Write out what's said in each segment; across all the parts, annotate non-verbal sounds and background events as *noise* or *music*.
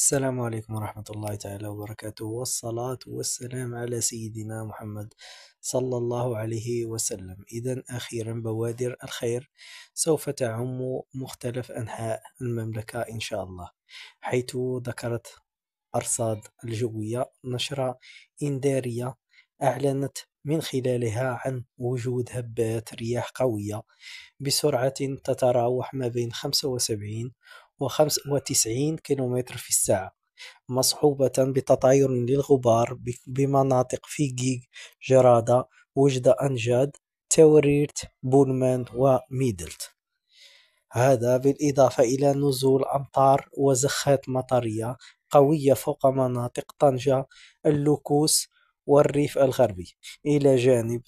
السلام عليكم ورحمة الله تعالى وبركاته والصلاة والسلام على سيدنا محمد صلى الله عليه وسلم إذا أخيرا بوادر الخير سوف تعم مختلف أنحاء المملكة إن شاء الله حيث ذكرت أرصاد الجوية نشرة إنذارية أعلنت من خلالها عن وجود هبات رياح قوية بسرعة تتراوح ما بين 75 وتسعين كيلومتر في الساعة مصحوبة بتطاير للغبار بمناطق في جيج جرادة وجدة أنجاد توريرت بولمان وميدلت هذا بالإضافة إلى نزول أمطار وزخات مطرية قوية فوق مناطق طنجة اللوكوس والريف الغربي إلى جانب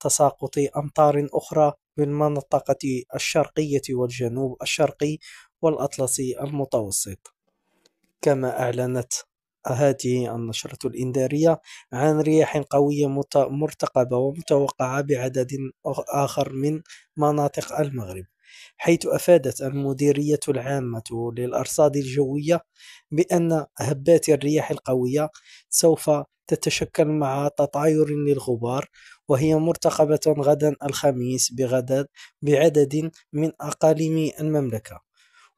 تساقط أمطار أخرى بالمنطقة الشرقية والجنوب الشرقي والأطلسي المتوسط كما أعلنت هذه النشرة الإنذارية عن رياح قوية مرتقبة ومتوقعة بعدد آخر من مناطق المغرب حيث أفادت المديرية العامة للأرصاد الجوية بأن هبات الرياح القوية سوف تتشكل مع تطاير للغبار وهي مرتقبة غدا الخميس بغداد بعدد من أقاليم المملكة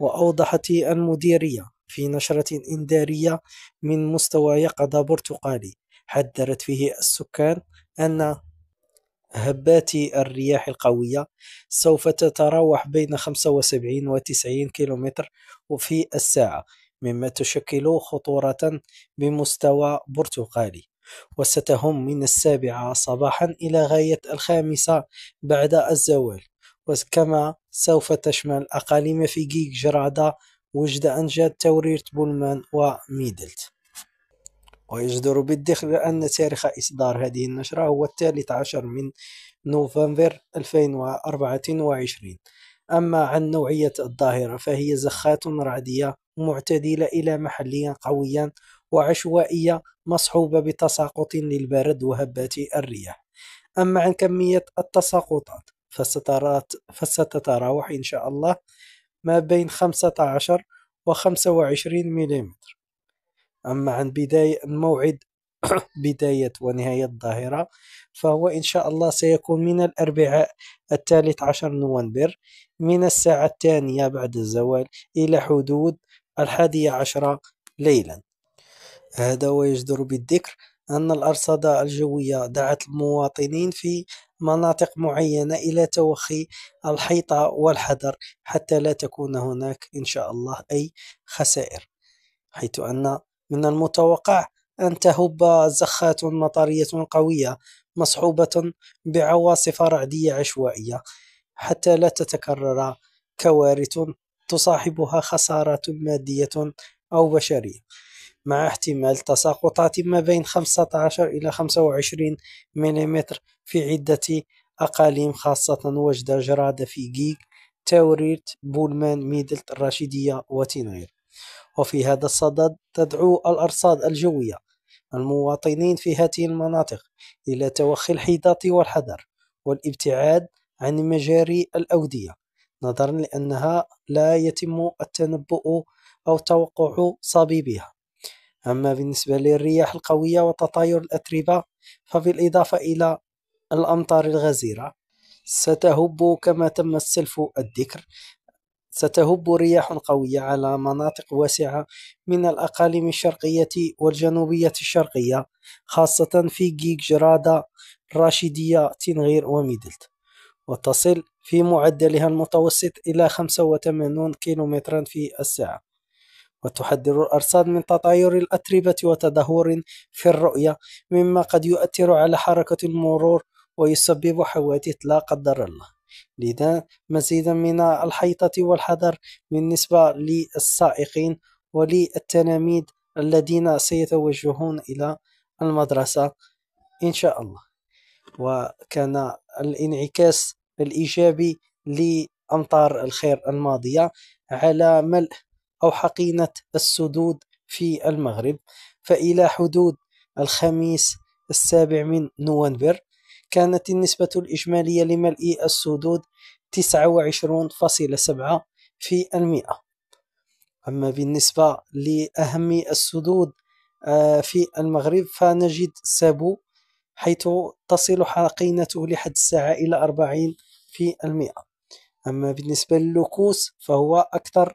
وأوضحت المديرية في نشرة إنذارية من مستوى يقظة برتقالي حذرت فيه السكان أن هبات الرياح القوية سوف تتراوح بين 75 و 90 كيلومتر في الساعة مما تشكل خطورة بمستوى برتقالي وستهم من السابعة صباحا إلى غاية الخامسة بعد الزوال وكما سوف تشمل أقاليم في جيك جرادا وجد أنجاد توريرت بولمان وميدلت ويجدر بالدخل أن تاريخ إصدار هذه النشرة هو الثالث عشر من نوفمبر 2024 أما عن نوعية الظاهرة فهي زخات رعدية معتدلة إلى محليا قويا وعشوائية مصحوبة بتساقط للبرد وهبات الرياح أما عن كمية التساقطات فستتراوح إن شاء الله ما بين 15 و 25 ملم أما عن بداية موعد *coughs* بداية ونهاية الظاهرة فهو إن شاء الله سيكون من الأربعاء الثالث عشر نوفمبر من الساعة الثانية بعد الزوال إلى حدود الحادية عشرة ليلا هذا ويجدر بالذكر أن الأرصدة الجوية دعت المواطنين في مناطق معينة إلى توخي الحيطة والحذر حتى لا تكون هناك إن شاء الله أي خسائر حيث أن من المتوقع أن تهب زخات مطرية قوية مصحوبة بعواصف رعدية عشوائية حتى لا تتكرر كوارث تصاحبها خسارات مادية أو بشرية مع احتمال تساقطات ما بين 15 إلى 25 ملم في عدة أقاليم خاصة وجدة جرادة في جيك تاوريرت بولمان ميدلت الراشدية وتينير وفي هذا الصدد تدعو الأرصاد الجوية المواطنين في هذه المناطق إلى توخي الحيطات والحذر والابتعاد عن مجاري الأودية نظرا لأنها لا يتم التنبؤ أو توقع صبيبها أما بالنسبة للرياح القوية وتطاير الأتربة فبالإضافة إلى الأمطار الغزيرة ستهب كما تم السلف الذكر ستهب رياح قوية على مناطق واسعة من الأقاليم الشرقية والجنوبية الشرقية خاصة في جرادة راشدية تنغير وميدلت وتصل في معدلها المتوسط إلى 85 كيلومترا في الساعة وتحذر الأرصاد من تطاير الأتربة وتدهور في الرؤية مما قد يؤثر على حركة المرور ويسبب حوادث لا قدر الله لذا مزيدا من الحيطة والحذر بالنسبة للسائقين وللتلاميذ الذين سيتوجهون إلى المدرسة إن شاء الله وكان الانعكاس الإيجابي لأمطار الخير الماضية على ملء أو حقينة السدود في المغرب فإلى حدود الخميس السابع من نوفمبر كانت النسبة الإجمالية لملء السدود 29.7 في المئة أما بالنسبة لأهم السدود آه، في المغرب فنجد سابو حيث تصل حقينته لحد الساعة إلى 40 في المئة أما بالنسبة للوكوس فهو أكثر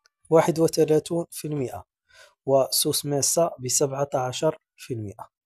31% ميسا بسبعة عشر في المئة